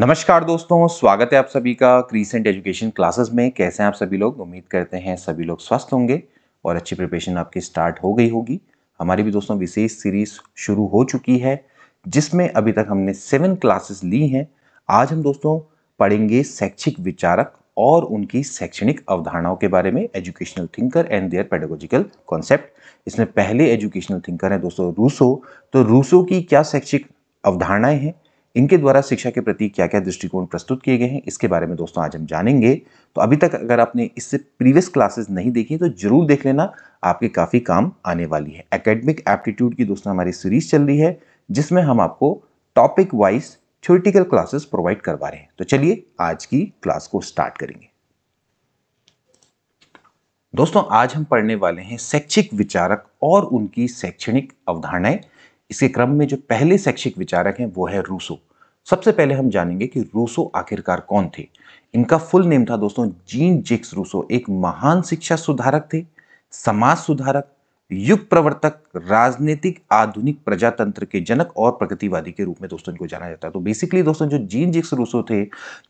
नमस्कार दोस्तों स्वागत है आप सभी का क्रीसेंट एजुकेशन क्लासेस में कैसे हैं आप सभी लोग उम्मीद करते हैं सभी लोग स्वस्थ होंगे और अच्छी प्रिपरेशन आपकी स्टार्ट हो गई होगी हमारी भी दोस्तों विशेष सीरीज शुरू हो चुकी है जिसमें अभी तक हमने सेवन क्लासेस ली हैं आज हम दोस्तों पढ़ेंगे शैक्षिक विचारक और उनकी शैक्षणिक अवधारणाओं के बारे में educational thinker and their pedagogical concept इसमें पहले एजुकेशनल थिंकर हैं दोस्तों रूसो तो रूसो की क्या शैक्षिक अवधारणाएं हैं इनके द्वारा शिक्षा के प्रति क्या क्या दृष्टिकोण प्रस्तुत किए गए हैं इसके बारे में दोस्तों आज हम जानेंगे तो अभी तक अगर आपने इससे प्रीवियस क्लासेस नहीं देखी तो जरूर देख लेना आपके काफ़ी काम आने वाली है एकेडमिक एप्टीट्यूड की दोस्तों हमारी सीरीज चल रही है जिसमें हम आपको topic wise theoretical classes provide करवा रहे हैं तो चलिए आज की क्लास को स्टार्ट करेंगे दोस्तों आज हम पढ़ने वाले हैं शैक्षिक विचारक और उनकी शैक्षणिक अवधारणाएं इसके क्रम में जो पहले शैक्षिक विचारक हैं वो है रूसो सबसे पहले हम जानेंगे कि रूसो आखिरकार कौन थे इनका फुल नेम था दोस्तों जीन जिक्स रूसो एक महान शिक्षा सुधारक थे समाज सुधारक युग प्रवर्तक राजनीतिक आधुनिक प्रजातंत्र के जनक और प्रगतिवादी के रूप में दोस्तों इनको जाना जाता है तो बेसिकली दोस्तों जो जीन जिक्स रूसो थे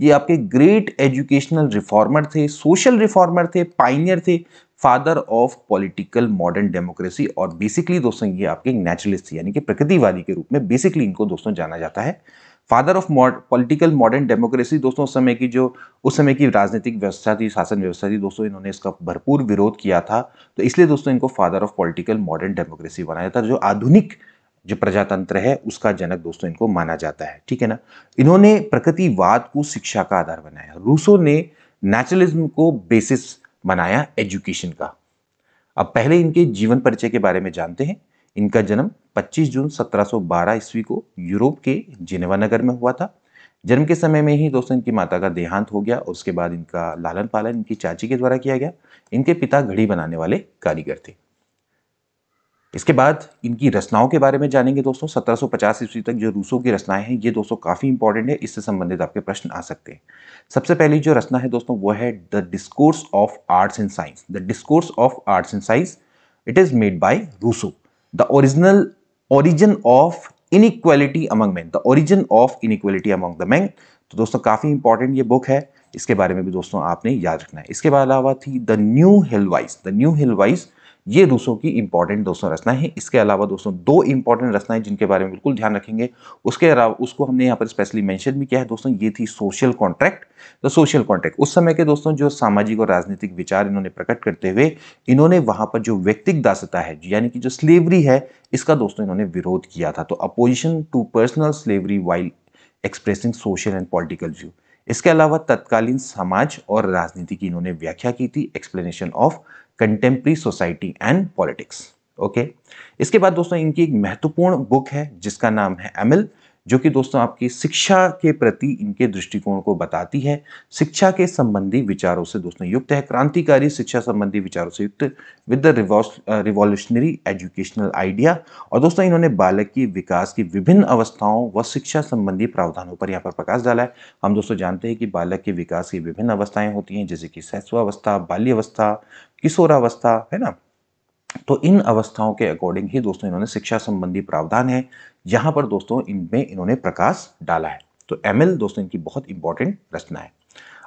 ये आपके ग्रेट एजुकेशनल रिफॉर्मर थे सोशल रिफॉर्मर थे पाइनियर थे father of political modern democracy और बेसिकली दोस्तों ये आपके नेचुरलिस्ट थे यानी कि प्रकृतिवादी के रूप में बेसिकली इनको दोस्तों जाना जाता है father of political modern democracy दोस्तों उस समय की जो उस समय की राजनीतिक व्यवस्था थी शासन व्यवस्था थी दोस्तों इन्होंने इसका भरपूर विरोध किया था तो इसलिए दोस्तों इनको father of political modern democracy बनाया था जो आधुनिक जो प्रजातंत्र है उसका जनक दोस्तों इनको माना जाता है ठीक है ना इन्होंने प्रकृतिवाद को शिक्षा का आधार बनाया रूसो ने नेचुरलिज्म को बेसिस बनाया एजुकेशन का अब पहले इनके जीवन परिचय के बारे में जानते हैं इनका जन्म 25 जून 1712 ईस्वी को यूरोप के जिनेवा नगर में हुआ था जन्म के समय में ही दोस्तों इनकी माता का देहांत हो गया उसके बाद इनका लालन पालन इनकी चाची के द्वारा किया गया इनके पिता घड़ी बनाने वाले कारीगर थे इसके बाद इनकी रचनाओं के बारे में जानेंगे दोस्तों 1750 ईस्वी तक जो रूसों की रचनाएं हैं ये दोस्तों काफ़ी इंपॉर्टेंट है इससे संबंधित आपके प्रश्न आ सकते हैं सबसे पहली जो रचना है दोस्तों वो है the discourse of arts and science the discourse of arts and science it is made by Rousseau the original origin of inequality among man the origin of inequality among the man तो दोस्तों काफ़ी important ये book है इसके बारे में भी दोस्तों आपने याद रखना है इसके अलावा थी the new Heloise the new Heloise ये रूसों की इंपॉर्टेंट दोस्तों रचनाएं हैं इसके अलावा दोस्तों दो इंपॉर्टेंट रचनाएं जिनके बारे में बिल्कुल ध्यान रखेंगे उसके अलावा उसको हमने यहाँ पर स्पेशली मेंशन भी किया है दोस्तों ये थी social contract the social contract उस समय के दोस्तों जो सामाजिक और राजनीतिक विचार इन्होंने प्रकट करते हुए इन्होंने वहां पर जो व्यक्तिक दासता है यानी कि जो स्लेवरी है इसका दोस्तों इन्होंने विरोध किया था तो opposition to personal slavery while expressing social and political view इसके अलावा तत्कालीन समाज और राजनीति की इन्होंने व्याख्या की थी explanation of contemporary society and politics okay इसके बाद दोस्तों इनकी एक महत्वपूर्ण बुक है जिसका नाम है एमिल जो कि दोस्तों आपकी शिक्षा के प्रति इनके दृष्टिकोण को बताती है शिक्षा के संबंधी विचारों से दोस्तों युक्त है क्रांतिकारी शिक्षा संबंधी विचारों से युक्त with the revolutionary educational idea और दोस्तों इन्होंने बालक की विकास की विभिन्न अवस्थाओं व शिक्षा संबंधी प्रावधानों पर यहाँ पर प्रकाश डाला है हम दोस्तों जानते हैं कि बालक के विकास की विभिन्न अवस्थाएं होती हैं जैसे कि शैशवावस्था बाल्यावस्था किशोरावस्था है ना तो इन अवस्थाओं के अकॉर्डिंग ही दोस्तों इन्होंने शिक्षा संबंधी प्रावधान है यहां पर दोस्तों इनमें इन्होंने प्रकाश डाला है तो एम दोस्तों इनकी बहुत इंपॉर्टेंट रचना है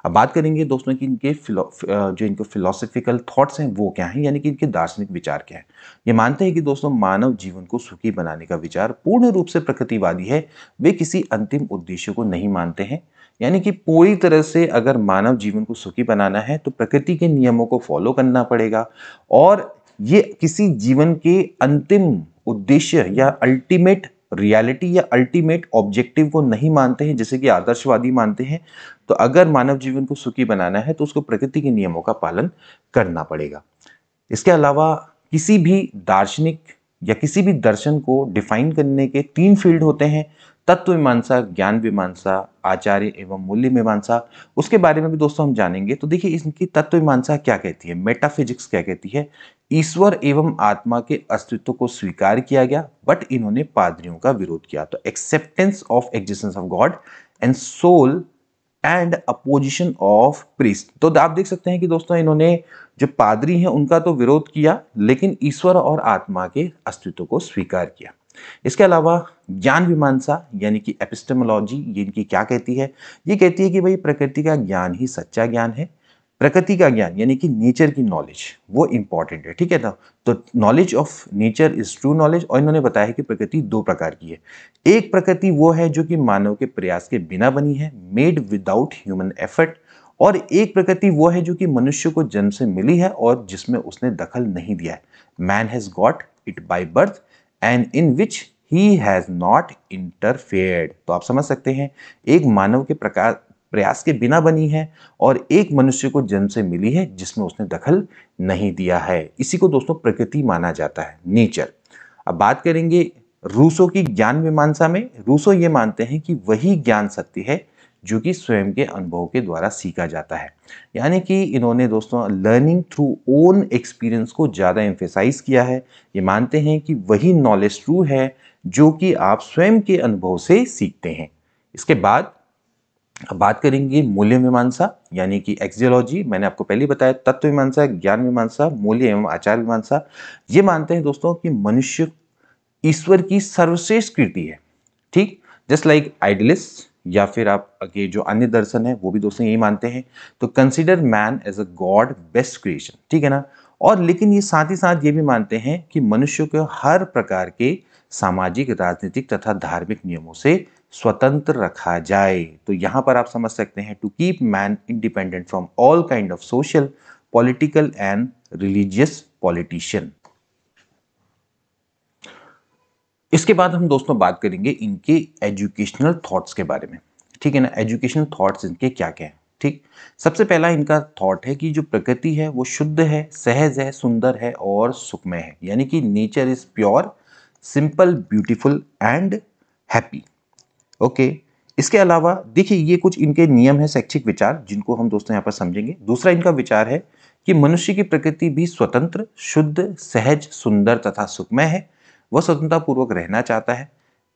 अब बात करेंगे दोस्तों कि इनके जो इनके फिलोसफिकल थाट्स हैं वो क्या हैं यानी कि इनके दार्शनिक विचार क्या हैं ये मानते हैं कि दोस्तों मानव जीवन को सुखी बनाने का विचार पूर्ण रूप से प्रकृतिवादी है वे किसी अंतिम उद्देश्य को नहीं मानते हैं यानी कि पूरी तरह से अगर मानव जीवन को सुखी बनाना है तो प्रकृति के नियमों को फॉलो करना पड़ेगा और ये किसी जीवन के अंतिम उद्देश्य या अल्टीमेट रियलिटी या अल्टीमेट ऑब्जेक्टिव को नहीं मानते हैं जैसे कि आदर्शवादी मानते हैं तो अगर मानव जीवन को सुखी बनाना है तो उसको प्रकृति के नियमों का पालन करना पड़ेगा इसके अलावा किसी भी दार्शनिक या किसी भी दर्शन को डिफाइन करने के तीन फील्ड होते हैं तत्व मीमांसा ज्ञान मीमांसा आचार्य एवं मूल्य मीमांसा उसके बारे में भी दोस्तों हम जानेंगे तो देखिए इनकी तत्व मीमांसा क्या कहती है मेटाफिजिक्स क्या कहती है ईश्वर एवं आत्मा के अस्तित्व को स्वीकार किया गया बट इन्होंने पादरियों का विरोध किया तो acceptance of existence of God and soul and opposition of priest तो आप देख सकते हैं कि दोस्तों इन्होंने जो पादरी हैं उनका तो विरोध किया लेकिन ईश्वर और आत्मा के अस्तित्व को स्वीकार किया इसके अलावा ज्ञान मीमांसा यानी कि एपिस्टेमोलॉजी ये इनकी क्या कहती है ये कहती है कि भाई प्रकृति का ज्ञान ही सच्चा ज्ञान है प्रकृति का ज्ञान यानी कि नेचर की नॉलेज वो इम्पॉर्टेंट है ठीक है ना तो knowledge of nature is true knowledge और इन्होंने बताया कि प्रकृति दो प्रकार की है एक प्रकृति वो है जो कि मानव के प्रयास के बिना बनी है मेड विदाउट ह्यूमन एफर्ट और एक प्रकृति वो है जो कि मनुष्य को जन्म से मिली है और जिसमें उसने दखल नहीं दिया है man has got it by birth and in which he has not interfered तो आप समझ सकते हैं एक मानव के प्रकार प्रयास के बिना बनी है और एक मनुष्य को जन्म से मिली है जिसमें उसने दखल नहीं दिया है इसी को दोस्तों प्रकृति माना जाता है नेचर अब बात करेंगे रूसो की ज्ञान मीमांसा में रूसो ये मानते हैं कि वही ज्ञान शक्ति है जो कि स्वयं के अनुभव के द्वारा सीखा जाता है यानी कि इन्होंने दोस्तों लर्निंग थ्रू ओन एक्सपीरियंस को ज़्यादा एम्फेसाइज किया है ये मानते हैं कि वही नॉलेज ट्रू है जो कि आप स्वयं के अनुभव से सीखते हैं इसके बाद अब बात करेंगे मूल्य मीमांसा यानी कि एक्सियोलॉजी मैंने आपको पहले बताया तत्व मीमांसा ज्ञान मीमांसा मूल्य एवं आचार मीमांसा ये मानते हैं दोस्तों कि मनुष्य ईश्वर की सर्वश्रेष्ठ कृति है ठीक जस्ट लाइक आइडलिस्ट या फिर आप के जो अन्य दर्शन है वो भी दोस्तों यही मानते हैं तो consider man as a God best creation ठीक है ना और लेकिन ये साथ ही साथ ये भी मानते हैं कि मनुष्य को हर प्रकार के सामाजिक राजनीतिक तथा धार्मिक नियमों से स्वतंत्र रखा जाए तो यहाँ पर आप समझ सकते हैं to keep man independent from all kind of social political and religious politician इसके बाद हम दोस्तों बात करेंगे इनके एजुकेशनल थॉट्स के बारे में ठीक है ना एजुकेशनल थॉट्स इनके क्या क्या हैं ठीक सबसे पहला इनका थॉट है कि जो प्रकृति है वो शुद्ध है सहज है सुंदर है और सुखमय है यानी कि nature is pure simple beautiful and happy okay इसके अलावा देखिए ये कुछ इनके नियम है शैक्षिक विचार जिनको हम दोस्तों यहाँ पर समझेंगे दूसरा इनका विचार है कि मनुष्य की प्रकृति भी स्वतंत्र शुद्ध सहज सुंदर तथा सुखमय है वह स्वतंत्रतापूर्वक रहना चाहता है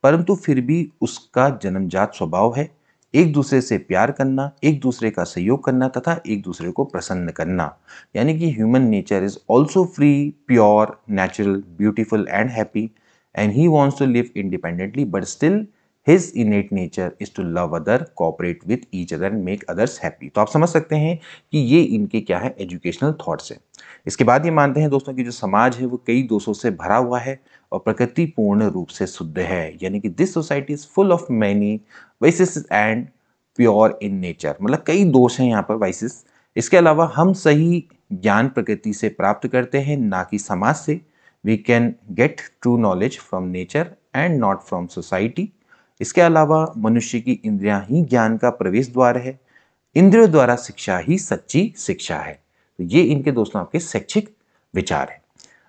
परंतु फिर भी उसका जन्मजात स्वभाव है एक दूसरे से प्यार करना एक दूसरे का सहयोग करना तथा एक दूसरे को प्रसन्न करना यानी कि human nature is also free pure natural beautiful and happy and he wants to live independently but still his innate nature is to love other cooperate with each other and make others happy तो आप समझ सकते हैं कि ये इनके क्या है एजुकेशनल थाट्स हैं इसके बाद ये मानते हैं दोस्तों कि जो समाज है वो कई दोषों से भरा हुआ है और प्रकृति पूर्ण रूप से शुद्ध है यानी कि this society is full of many vices and pure in nature मतलब कई दोष हैं यहाँ पर वाइसिस इसके अलावा हम सही ज्ञान प्रकृति से प्राप्त करते हैं ना कि समाज से we can get true knowledge from nature and not from society इसके अलावा मनुष्य की इंद्रियां ही ज्ञान का प्रवेश द्वार है इंद्रियों द्वारा शिक्षा ही सच्ची शिक्षा है तो ये इनके दोस्तों आपके शैक्षिक विचार हैं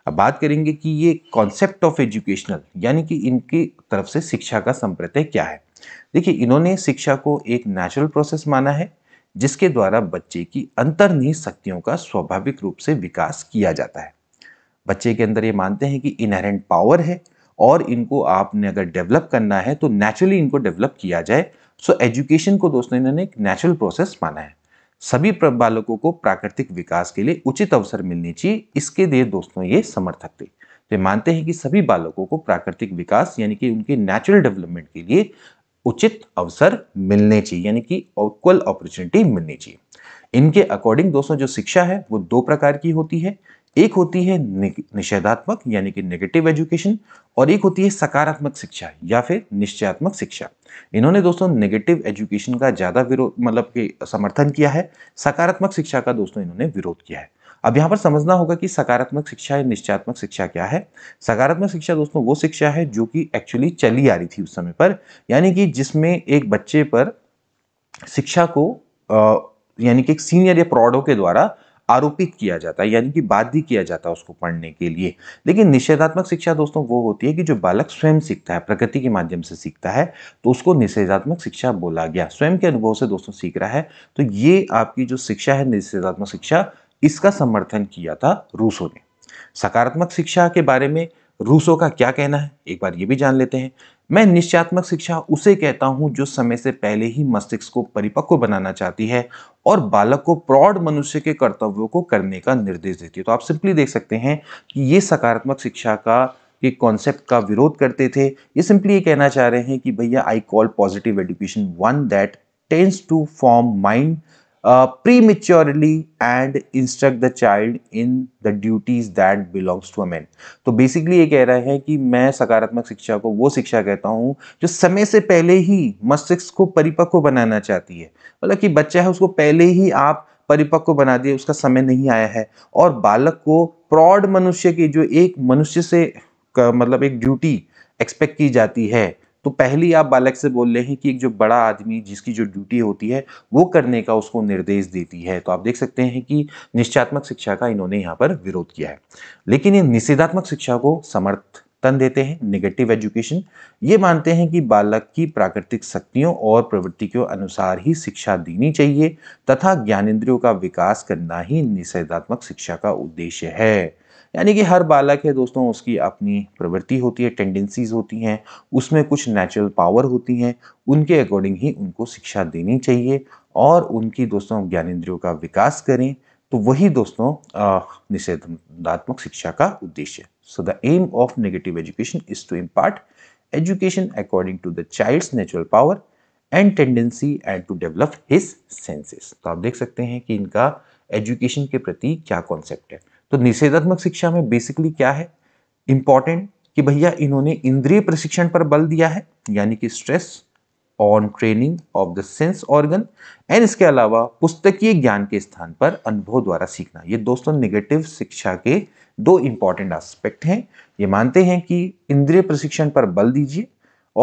अब बात करेंगे कि ये कॉन्सेप्ट ऑफ एजुकेशनल यानी कि इनकी तरफ से शिक्षा का संप्रत्य क्या है देखिए इन्होंने शिक्षा को एक नेचुरल प्रोसेस माना है जिसके द्वारा बच्चे की अंतर्निहित शक्तियों का स्वाभाविक रूप से विकास किया जाता है बच्चे के अंदर ये मानते हैं कि इनहेरेंट पावर है और इनको आपने अगर डेवलप करना है तो नेचुरली इनको डेवलप किया जाए सो so, एजुकेशन को दोस्तों इन्होंने एक नेचुरल प्रोसेस माना है सभी बालकों को प्राकृतिक विकास के लिए उचित अवसर मिलनी चाहिए इसके लिए दोस्तों ये समर्थक थे वे तो मानते हैं कि सभी बालकों को प्राकृतिक विकास यानी कि उनके नेचुरल डेवलपमेंट के लिए उचित अवसर मिलने चाहिए यानी कि इक्वल अपॉर्चुनिटी मिलनी चाहिए इनके अकॉर्डिंग दोस्तों जो शिक्षा है वो दो प्रकार की होती है एक होती है निषेधात्मक यानी कि नेगेटिव एजुकेशन और एक होती है सकारात्मक शिक्षा या फिर निश्चयात्मक शिक्षा इन्होंने दोस्तों नेगेटिव एजुकेशन का ज़्यादा विरोध मतलब कि समर्थन किया है सकारात्मक शिक्षा का दोस्तों इन्होंने विरोध किया है अब यहाँ पर समझना होगा कि सकारात्मक शिक्षा या निश्चयात्मक शिक्षा क्या है सकारात्मक शिक्षा दोस्तों वो शिक्षा है जो कि एक्चुअली चली आ रही थी उस समय पर यानी कि जिसमें एक बच्चे पर शिक्षा को यानी कि एक सीनियर या प्रौढ़ों के द्वारा आरोपित किया जाता है यानी कि बाध्य किया जाता है उसको पढ़ने के लिए लेकिन निषेधात्मक शिक्षा दोस्तों वो होती है कि जो बालक स्वयं सीखता है प्रकृति के माध्यम से सीखता है तो उसको निषेधात्मक शिक्षा बोला गया स्वयं के अनुभव से दोस्तों सीख रहा है तो ये आपकी जो शिक्षा है निषेधात्मक शिक्षा इसका समर्थन किया था रूसों ने सकारात्मक शिक्षा के बारे में रूसों का क्या कहना है एक बार ये भी जान लेते हैं मैं निश्चयात्मक शिक्षा उसे कहता हूं जो समय से पहले ही मस्तिष्क को परिपक्व बनाना चाहती है और बालक को प्रौढ़ मनुष्य के कर्तव्यों को करने का निर्देश देती है तो आप सिंपली देख सकते हैं कि ये सकारात्मक शिक्षा का के कॉन्सेप्ट का विरोध करते थे ये सिंपली ये कहना चाह रहे हैं कि भैया I call positive education one that tends to form mind prematurely and instruct the child in the duties that belongs to a man तो बेसिकली ये कह रहा है कि मैं सकारात्मक शिक्षा को वो शिक्षा कहता हूँ जो समय से पहले ही मस्तिष्क को परिपक्व बनाना चाहती है मतलब कि बच्चा है उसको पहले ही आप परिपक्व बना दिए उसका समय नहीं आया है और बालक को प्रौढ़ मनुष्य की जो एक मनुष्य से मतलब एक ड्यूटी एक्सपेक्ट की जाती है तो पहली आप बालक से बोल रहे हैं कि एक जो बड़ा आदमी जिसकी जो ड्यूटी होती है वो करने का उसको निर्देश देती है तो आप देख सकते हैं कि निश्चयात्मक शिक्षा का इन्होंने यहाँ पर विरोध किया है लेकिन ये निषेधात्मक शिक्षा को समर्थ तन देते हैं नेगेटिव एजुकेशन ये मानते हैं कि बालक की प्राकृतिक शक्तियों और प्रवृत्ति के अनुसार ही शिक्षा देनी चाहिए तथा इंद्रियों का विकास करना ही निषेधात्मक शिक्षा का उद्देश्य है यानी कि हर बालक है दोस्तों उसकी अपनी प्रवृत्ति होती है टेंडेंसीज होती हैं उसमें कुछ नेचुरल पावर होती हैं उनके अकॉर्डिंग ही उनको शिक्षा देनी चाहिए और उनकी दोस्तों ज्ञानेंद्रियों का विकास करें तो वही दोस्तों निषेधात्मक शिक्षा का उद्देश्य so the aim of negative education is to impart education according to the child's natural power and tendency and to develop his senses तो आप देख सकते हैं कि इनका एजुकेशन के प्रति क्या कॉन्सेप्ट है तो निषेधात्मक शिक्षा में बेसिकली क्या है इंपॉर्टेंट कि भैया इन्होंने इंद्रिय प्रशिक्षण पर बल दिया है यानी कि stress on training of the sense organ and इसके अलावा पुस्तकीय ज्ञान के स्थान पर अनुभव द्वारा सीखना ये दोस्तों नेगेटिव शिक्षा के दो इंपॉर्टेंट एस्पेक्ट हैं ये मानते हैं कि इंद्रिय प्रशिक्षण पर बल दीजिए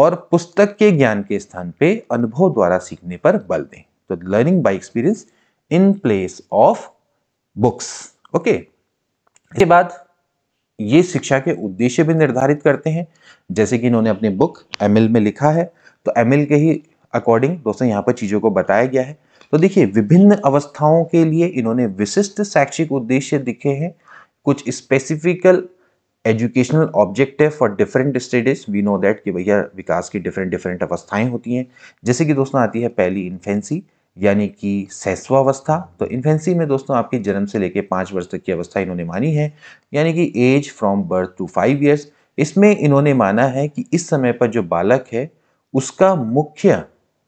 और पुस्तक के ज्ञान के स्थान पे अनुभव द्वारा सीखने पर बल दें तो learning by experience in place of books okay इसके बाद ये शिक्षा के उद्देश्य भी निर्धारित करते हैं जैसे कि इन्होंने अपनी बुक एम में लिखा है तो एम के ही अकॉर्डिंग दोस्तों यहाँ पर चीज़ों को बताया गया है तो देखिए विभिन्न अवस्थाओं के लिए इन्होंने विशिष्ट शैक्षिक उद्देश्य दिखे हैं कुछ specifical educational objective for different stages we know that कि भैया विकास की डिफरेंट डिफरेंट अवस्थाएं होती हैं जैसे कि दोस्तों आती है पहली इन्फेंसी यानी कि सैस्वावस्था तो इन्फेंसी में दोस्तों आपके जन्म से लेकर पाँच वर्ष तक की अवस्था इन्होंने मानी है यानी कि age from birth to five years इसमें इन्होंने माना है कि इस समय पर जो बालक है उसका मुख्य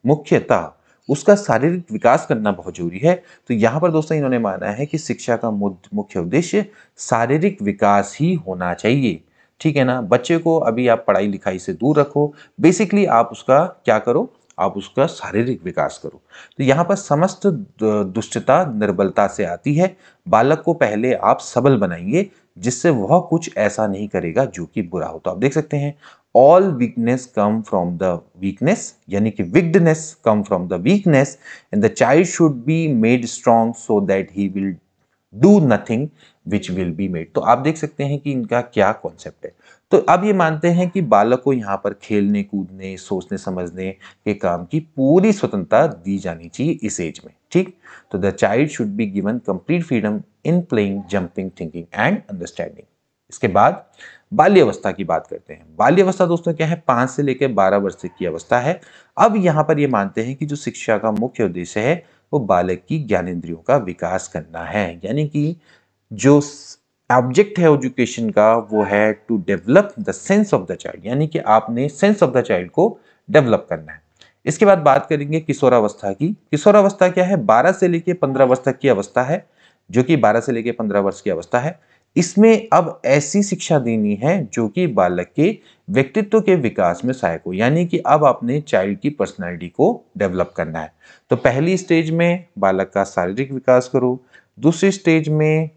मुख्यतः उसका शारीरिक विकास करना बहुत जरूरी है तो यहाँ पर दोस्तों इन्होंने माना है कि शिक्षा का मुख्य उद्देश्य शारीरिक विकास ही होना चाहिए ठीक है ना बच्चे को अभी आप पढ़ाई लिखाई से दूर रखो बेसिकली आप उसका क्या करो आप उसका शारीरिक विकास करो तो यहाँ पर समस्त दुष्टता निर्बलता से आती है बालक को पहले आप सबल बनाइए जिससे वह कुछ ऐसा नहीं करेगा जो कि बुरा हो तो आप देख सकते हैं all weakness come from the weakness यानी कि wickedness come from the weakness and the child should be made strong so that he will do nothing which will be made तो आप देख सकते हैं कि इनका क्या कॉन्सेप्ट है तो अब ये मानते हैं कि बालक को यहाँ पर खेलने कूदने सोचने समझने के काम की पूरी स्वतंत्रता दी जानी चाहिए इस एज में ठीक तो the child should be given complete freedom in playing jumping thinking and understanding इसके बाद बाल्यवस्था की बात करते हैं बाल्यवस्था दोस्तों क्या है पाँच से लेकर बारह वर्ष की अवस्था है अब यहाँ पर ये मानते हैं कि जो शिक्षा का मुख्य उद्देश्य है वो बालक की ज्ञानेन्द्रियों का विकास करना है यानी कि जो ऑब्जेक्ट है एजुकेशन का वो है to develop the sense of the child यानी कि आपने सेंस ऑफ द चाइल्ड को डेवलप करना है इसके बाद बात करेंगे किशोरावस्था की किशोरावस्था क्या है 12 से लेकर 15 वर्ष तक की अवस्था है जो कि 12 से लेकर 15 वर्ष की अवस्था है इसमें अब ऐसी शिक्षा देनी है जो कि बालक के व्यक्तित्व के विकास में सहायक हो यानी कि अब आपने चाइल्ड की पर्सनैलिटी को डेवलप करना है तो पहली स्टेज में बालक का शारीरिक विकास करो दूसरी स्टेज में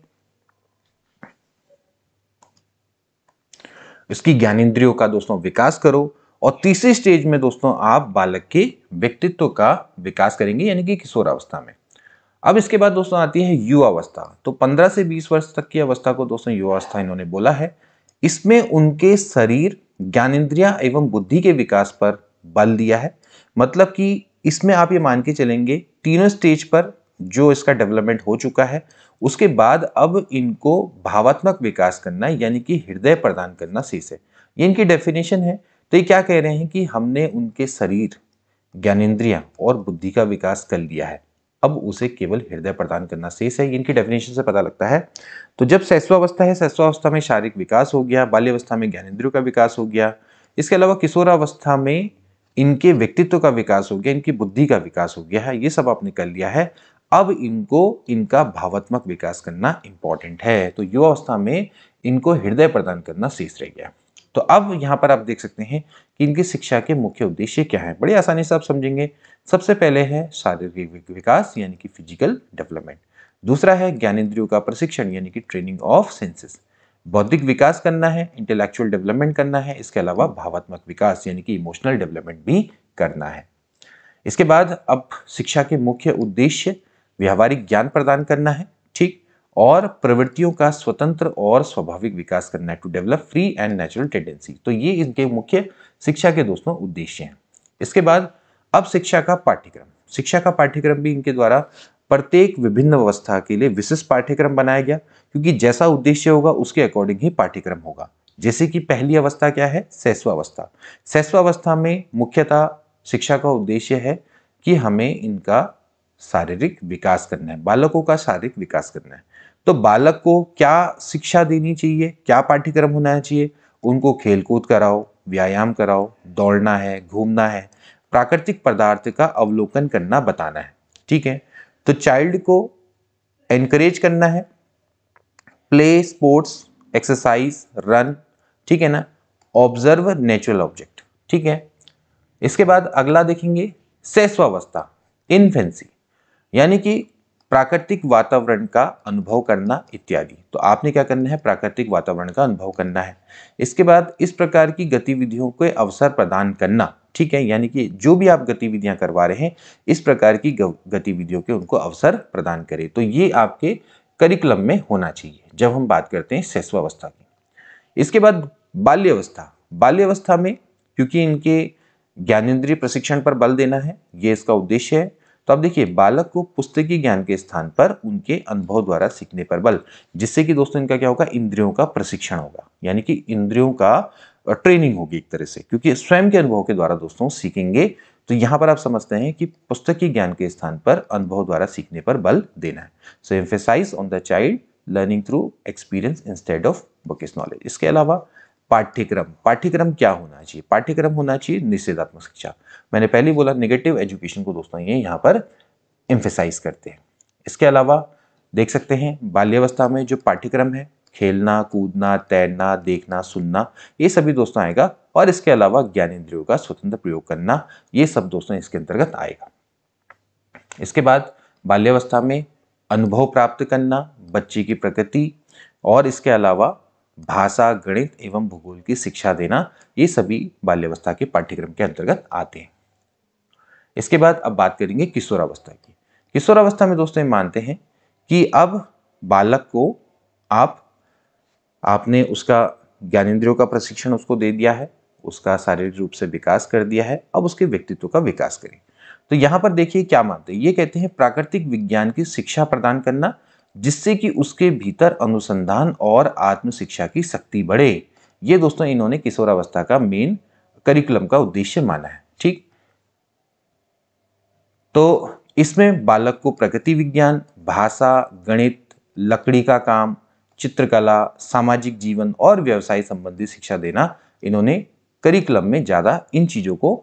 इसकी ज्ञानेन्द्रियों का दोस्तों विकास करो और तीसरी स्टेज में दोस्तों आप बालक के व्यक्तित्व का विकास करेंगे यानी कि किशोरावस्था में अब इसके बाद दोस्तों आती है युवावस्था तो 15 से 20 वर्ष तक की अवस्था को दोस्तों युवावस्था इन्होंने बोला है इसमें उनके शरीर ज्ञान इंद्रिया एवं बुद्धि के विकास पर बल दिया है मतलब कि इसमें आप ये मान के चलेंगे तीनों स्टेज पर जो इसका डेवलपमेंट हो चुका है उसके बाद अब इनको भावात्मक विकास करना यानी कि हृदय प्रदान करना शेष है ये इनकी डेफिनेशन है तो ये क्या कह रहे हैं कि हमने उनके शरीर ज्ञानेन्द्रिया और बुद्धि का विकास कर लिया है अब उसे केवल हृदय प्रदान करना शेष है इनकी डेफिनेशन से पता लगता है तो जब सैस्वावस्था है सैस्वावस्था में शारीरिक विकास हो गया बाल्यवस्था में ज्ञानेन्द्रियों का विकास हो गया इसके अलावा किशोरावस्था में इनके व्यक्तित्व का विकास हो गया इनकी बुद्धि का विकास हो गया है ये सब आपने कर लिया है अब इनको इनका भावात्मक विकास करना इंपॉर्टेंट है तो युवावस्था में इनको हृदय प्रदान करना शेष रह गया तो अब यहाँ पर आप देख सकते हैं कि इनकी शिक्षा के मुख्य उद्देश्य क्या हैं बड़ी आसानी से आप समझेंगे सबसे पहले है शारीरिक विकास यानी कि फिजिकल डेवलपमेंट दूसरा है ज्ञानेन्द्रियों का प्रशिक्षण यानी कि ट्रेनिंग ऑफ सेंसेस बौद्धिक विकास करना है इंटेलेक्चुअल डेवलपमेंट करना है इसके अलावा भावात्मक विकास यानी कि इमोशनल डेवलपमेंट भी करना है इसके बाद अब शिक्षा के मुख्य उद्देश्य व्यावहारिक ज्ञान प्रदान करना है ठीक और प्रवृत्तियों का स्वतंत्र और स्वाभाविक विकास करना है to develop free and natural tendency तो ये इनके मुख्य शिक्षा के दोस्तों उद्देश्य हैं इसके बाद अब शिक्षा का पाठ्यक्रम शिक्षा का पाठ्यक्रम भी इनके द्वारा प्रत्येक विभिन्न अवस्था के लिए विशिष्ट पाठ्यक्रम बनाया गया क्योंकि जैसा उद्देश्य होगा उसके अकॉर्डिंग ही पाठ्यक्रम होगा जैसे कि पहली अवस्था क्या है सैस्वावस्था सैस्वावस्था में मुख्यतः शिक्षा का उद्देश्य है कि हमें इनका शारीरिक विकास करना है बालकों का शारीरिक विकास करना है तो बालक को क्या शिक्षा देनी चाहिए क्या पाठ्यक्रम होना चाहिए उनको खेलकूद कराओ व्यायाम कराओ दौड़ना है घूमना है प्राकृतिक पदार्थ का अवलोकन करना बताना है ठीक है तो चाइल्ड को एनकरेज करना है प्ले स्पोर्ट्स एक्सरसाइज रन ठीक है ना ऑब्जर्व नेचुरल ऑब्जेक्ट ठीक है इसके बाद अगला देखेंगे सेस्वावस्था इन्फेंसी यानी कि प्राकृतिक वातावरण का अनुभव करना इत्यादि तो आपने क्या करना है प्राकृतिक वातावरण का अनुभव करना है इसके बाद इस प्रकार की गतिविधियों के अवसर प्रदान करना ठीक है यानी कि जो भी आप गतिविधियां करवा रहे हैं इस प्रकार की गतिविधियों के उनको अवसर प्रदान करें तो ये आपके करिकुलम में होना चाहिए जब हम बात करते हैं शैश्वावस्था की इसके बाद बाल्यावस्था बाल्यावस्था में क्योंकि इनके ज्ञानेन्द्रीय प्रशिक्षण पर बल देना है ये इसका उद्देश्य है तो अब देखिए बालक को पुस्तकीय ज्ञान के स्थान पर उनके अनुभव द्वारा सीखने पर बल जिससे कि दोस्तों इनका क्या होगा इंद्रियों का प्रशिक्षण होगा यानी कि इंद्रियों का ट्रेनिंग होगी एक तरह से क्योंकि स्वयं के अनुभव के द्वारा दोस्तों सीखेंगे तो यहाँ पर आप समझते हैं कि पुस्तकीय ज्ञान के स्थान पर अनुभव द्वारा सीखने पर बल देना है so emphasize on the child learning through experience instead of book knowledge इसके अलावा पाठ्यक्रम पाठ्यक्रम क्या होना चाहिए पाठ्यक्रम होना चाहिए निषेधात्मक शिक्षा मैंने पहले बोला नेगेटिव एजुकेशन को दोस्तों ये यहाँ पर एम्फेसाइज करते हैं इसके अलावा देख सकते हैं बाल्यवस्था में जो पाठ्यक्रम है खेलना कूदना तैरना देखना सुनना ये सभी दोस्तों आएगा और इसके अलावा ज्ञान इंद्रियों का स्वतंत्र प्रयोग करना ये सब दोस्तों इसके अंतर्गत आएगा इसके बाद बाल्यवस्था में अनुभव प्राप्त करना बच्चे की प्रगति और इसके अलावा भाषा गणित एवं भूगोल की शिक्षा देना ये सभी बाल्यावस्था के पाठ्यक्रम के अंतर्गत आते हैं इसके बाद अब बात करेंगे किशोरावस्था की किशोरावस्था में दोस्तों मानते हैं कि अब बालक को आप आपने उसका ज्ञानेन्द्रियों का प्रशिक्षण उसको दे दिया है उसका शारीरिक रूप से विकास कर दिया है अब उसके व्यक्तित्व का विकास करें तो यहाँ पर देखिए क्या मानते हैं ये कहते हैं प्राकृतिक विज्ञान की शिक्षा प्रदान करना जिससे कि उसके भीतर अनुसंधान और आत्मशिक्षा की शक्ति बढ़े ये दोस्तों इन्होंने किशोरावस्था का मेन करिकुलम का उद्देश्य माना है ठीक तो इसमें बालक को प्रकृति विज्ञान भाषा गणित लकड़ी का काम चित्रकला सामाजिक जीवन और व्यवसाय संबंधी शिक्षा देना इन्होंने करिकुलम में ज़्यादा इन चीज़ों को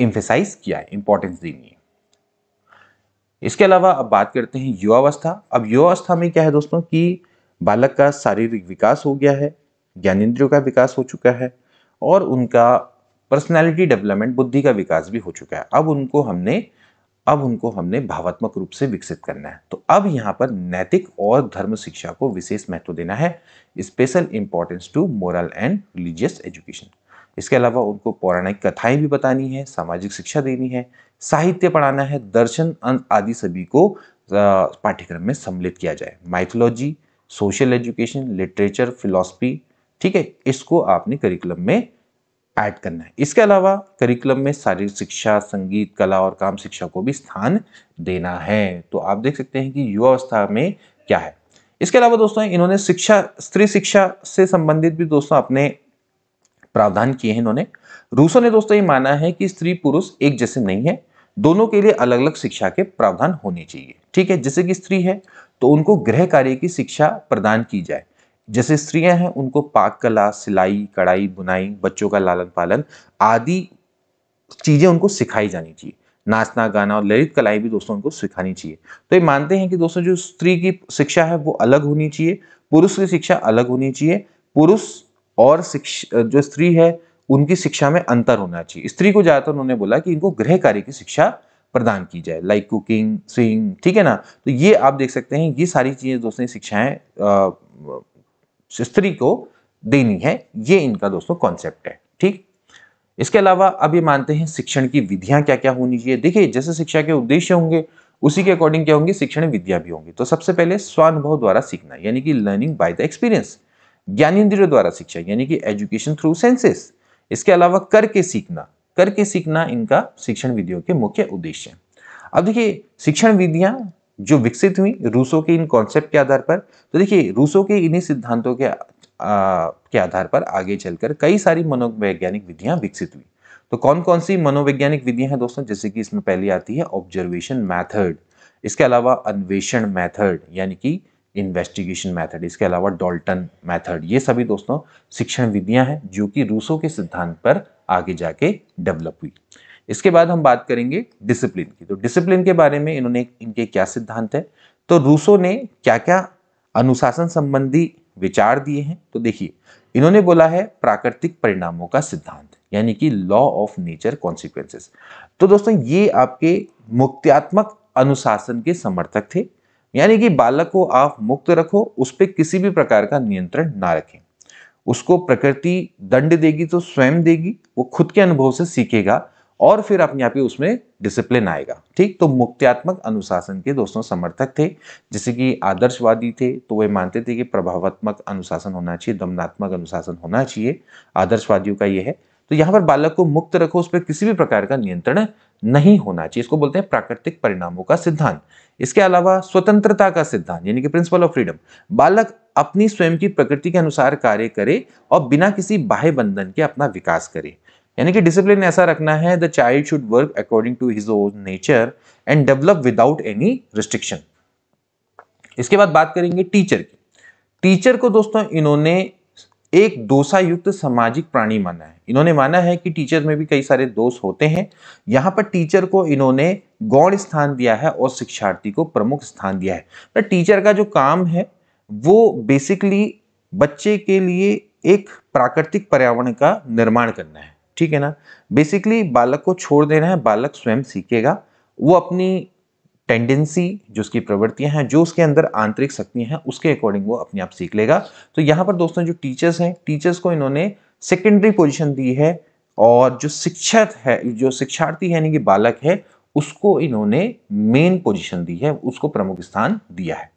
इम्फेसाइज किया है इंपॉर्टेंस देनी है इसके अलावा अब बात करते हैं युवावस्था अब युवावस्था में क्या है दोस्तों कि बालक का शारीरिक विकास हो गया है ज्ञानेन्द्रियों का विकास हो चुका है और उनका पर्सनैलिटी डेवलपमेंट बुद्धि का विकास भी हो चुका है अब उनको हमने अब उनको हमने भावात्मक रूप से विकसित करना है तो अब यहाँ पर नैतिक और धर्म शिक्षा को विशेष महत्व देना है special importance to moral and religious education इसके अलावा उनको पौराणिक कथाएं भी बतानी है सामाजिक शिक्षा देनी है साहित्य पढ़ाना है दर्शन अं-, आदि सभी को पाठ्यक्रम में सम्मिलित किया जाए mythology social education literature philosophy ठीक है इसको आपने करिकुलम में ऐड करना है इसके अलावा करिकुलम में शारीरिक शिक्षा संगीत कला और काम शिक्षा को भी स्थान देना है तो आप देख सकते हैं कि युवा अवस्था में क्या है इसके अलावा दोस्तों इन्होंने शिक्षा स्त्री शिक्षा से संबंधित भी दोस्तों अपने प्रावधान किए हैं इन्होंने रूसो ने दोस्तों ये माना है कि स्त्री पुरुष एक जैसे नहीं है दोनों के लिए अलग अलग शिक्षा के प्रावधान होने चाहिए ठीक है जैसे कि स्त्री है तो उनको गृह कार्य की शिक्षा प्रदान की जाए जैसे स्त्रियां हैं उनको पाक कला सिलाई कढ़ाई बुनाई बच्चों का लालन पालन आदि चीज़ें उनको सिखाई जानी चाहिए नाचना गाना और ललित कलाएं भी दोस्तों उनको सिखानी चाहिए तो ये मानते हैं कि दोस्तों जो स्त्री की शिक्षा है वो अलग होनी चाहिए पुरुष की शिक्षा अलग होनी चाहिए पुरुष और जो स्त्री है उनकी शिक्षा में अंतर होना चाहिए स्त्री को ज़्यादातर उन्होंने बोला कि इनको गृह कार्य की शिक्षा प्रदान की जाए लाइक कुकिंग स्विंग ठीक है ना तो ये आप देख सकते हैं ये सारी चीज़ें दोस्तों शिक्षाएं स्त्री को देनी है ये इनका दोस्तों कॉन्सेप्ट है ठीक इसके अलावा अब ये मानते हैं शिक्षण की विधियां क्या क्या होनी चाहिए देखिए जैसे शिक्षा के उद्देश्य होंगे उसी के अकॉर्डिंग क्या होंगे शिक्षण विद्या भी होंगी तो सबसे पहले स्वानुभव द्वारा सीखना यानी कि लर्निंग बाय द एक्सपीरियंस ज्ञानेन्द्रियों द्वारा शिक्षा यानी कि एजुकेशन थ्रू सेंसेस इसके अलावा करके सीखना करके सीखना इनका शिक्षण विधियों के मुख्य उद्देश्य है अब देखिए शिक्षण विधियां जो विकसित हुई रूसों के इन कॉन्सेप्ट के आधार पर तो देखिए रूसों के इन्हीं सिद्धांतों के आ, के आधार पर आगे चलकर कई सारी मनोवैज्ञानिक विधियां विकसित हुई तो कौन कौन सी मनोवैज्ञानिक विधियां हैं दोस्तों जैसे कि इसमें पहली आती है ऑब्जर्वेशन मैथड इसके अलावा अन्वेषण मैथड यानी कि इन्वेस्टिगेशन मेथड इसके अलावा डॉल्टन मेथड ये सभी दोस्तों शिक्षण विधियां हैं जो कि रूसो के सिद्धांत पर आगे जाके डेवलप हुई इसके बाद हम बात करेंगे डिसिप्लिन की तो डिसिप्लिन के बारे में इन्होंने इनके क्या सिद्धांत है तो रूसो ने क्या क्या अनुशासन संबंधी विचार दिए हैं तो देखिए इन्होंने बोला है प्राकृतिक परिणामों का सिद्धांत यानी कि लॉ ऑफ नेचर कॉन्सिक्वेंसेस तो दोस्तों ये आपके मुक्त्यात्मक अनुशासन के समर्थक थे यानी कि बालक को आप मुक्त रखो उस पर किसी भी प्रकार का नियंत्रण ना रखें उसको प्रकृति दंड देगी तो स्वयं देगी वो खुद के अनुभव से सीखेगा और फिर अपने आप ही उसमें डिसिप्लिन आएगा ठीक तो मुक्त्यात्मक अनुशासन के दोस्तों समर्थक थे जैसे कि आदर्शवादी थे तो वे मानते थे कि प्रभावात्मक अनुशासन होना चाहिए दमनात्मक अनुशासन होना चाहिए आदर्शवादियों का यह है तो यहाँ पर बालक को मुक्त रखो उस पर किसी भी प्रकार का नियंत्रण नहीं होना चाहिए इसको बोलते हैं प्राकृतिक परिणामों का सिद्धांत इसके अलावा स्वतंत्रता का सिद्धांत यानी कि प्रिंसिपल ऑफ फ्रीडम बालक अपनी स्वयं की प्रकृति के अनुसार कार्य करे और बिना किसी बाह्य बंधन के अपना विकास करे यानी कि डिसिप्लिन ऐसा रखना है the child should work according to his own nature and develop without any restriction इसके बाद बात करेंगे टीचर की टीचर को दोस्तों इन्होंने एक दोषायुक्त सामाजिक प्राणी माना है इन्होंने माना है कि टीचर में भी कई सारे दोष होते हैं यहाँ पर टीचर को इन्होंने गौण स्थान दिया है और शिक्षार्थी को प्रमुख स्थान दिया है पर टीचर का जो काम है वो बेसिकली बच्चे के लिए एक प्राकृतिक पर्यावरण का निर्माण करना है ठीक है ना बेसिकली बालक को छोड़ देना है बालक स्वयं सीखेगा वो अपनी टेंडेंसी जो उसकी प्रवृत्तियां हैं जो उसके अंदर आंतरिक शक्तियां हैं उसके अकॉर्डिंग वो अपने आप सीख लेगा तो यहाँ पर दोस्तों जो टीचर्स हैं टीचर्स को इन्होंने सेकेंडरी पोजिशन दी है और जो शिक्षक है जो शिक्षार्थी है यानी कि बालक है उसको इन्होंने मेन पोजिशन दी है उसको प्रमुख स्थान दिया है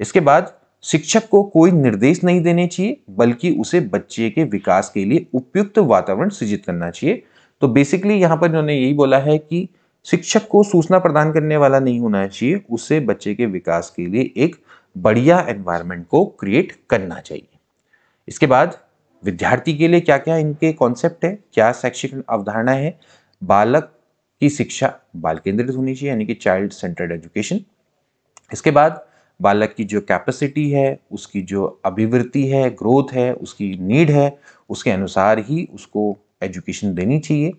इसके बाद शिक्षक को कोई निर्देश नहीं देने चाहिए बल्कि उसे बच्चे के विकास के लिए उपयुक्त वातावरण सृजित करना चाहिए तो बेसिकली यहाँ पर इन्होंने यही बोला है कि शिक्षक को सूचना प्रदान करने वाला नहीं होना चाहिए उसे बच्चे के विकास के लिए एक बढ़िया एनवायरनमेंट को क्रिएट करना चाहिए इसके बाद विद्यार्थी के लिए क्या क्या इनके कॉन्सेप्ट है क्या शैक्षिक अवधारणा है बालक की शिक्षा बाल केंद्रित होनी चाहिए यानी कि चाइल्ड सेंटर्ड एजुकेशन इसके बाद बालक की जो कैपेसिटी है उसकी जो अभिवृत्ति है ग्रोथ है उसकी नीड है उसके अनुसार ही उसको एजुकेशन देनी चाहिए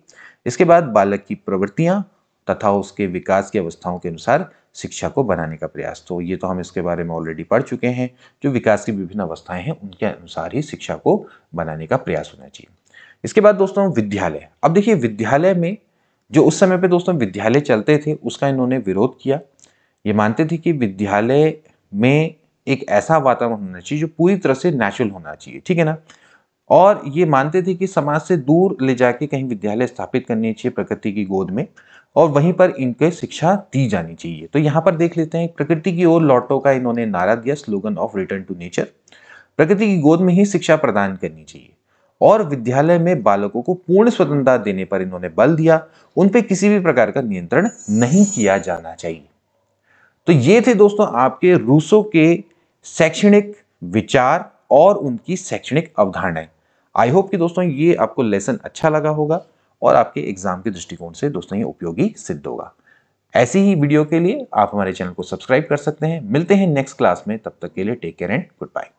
इसके बाद बालक की प्रवृत्तियाँ तथा उसके विकास की अवस्थाओं के अनुसार शिक्षा को बनाने का प्रयास तो ये तो हम इसके बारे में ऑलरेडी पढ़ चुके हैं जो विकास की विभिन्न अवस्थाएं हैं उनके अनुसार ही शिक्षा को बनाने का प्रयास होना चाहिए इसके बाद दोस्तों विद्यालय अब देखिए विद्यालय में जो उस समय पे दोस्तों विद्यालय चलते थे उसका इन्होंने विरोध किया ये मानते थे कि विद्यालय में एक ऐसा वातावरण होना चाहिए जो पूरी तरह से नेचुरल होना चाहिए ठीक है ना और ये मानते थे कि समाज से दूर ले जाके कहीं विद्यालय स्थापित करने चाहिए प्रकृति की गोद में और वहीं पर इनके शिक्षा दी जानी चाहिए तो यहाँ पर देख लेते हैं प्रकृति की ओर लौटो का इन्होंने नारा दिया slogan of return to nature प्रकृति की गोद में ही शिक्षा प्रदान करनी चाहिए और विद्यालय में बालकों को पूर्ण स्वतंत्रता देने पर इन्होंने बल दिया उन पर किसी भी प्रकार का नियंत्रण नहीं किया जाना चाहिए तो ये थे दोस्तों आपके रूसो के शैक्षणिक विचार और उनकी शैक्षणिक अवधारणाएं आई होप कि दोस्तों ये आपको लेसन अच्छा लगा होगा और आपके एग्जाम के दृष्टिकोण से दोस्तों ये उपयोगी सिद्ध होगा ऐसी ही वीडियो के लिए आप हमारे चैनल को सब्सक्राइब कर सकते हैं मिलते हैं नेक्स्ट क्लास में तब तक के लिए take care and good bye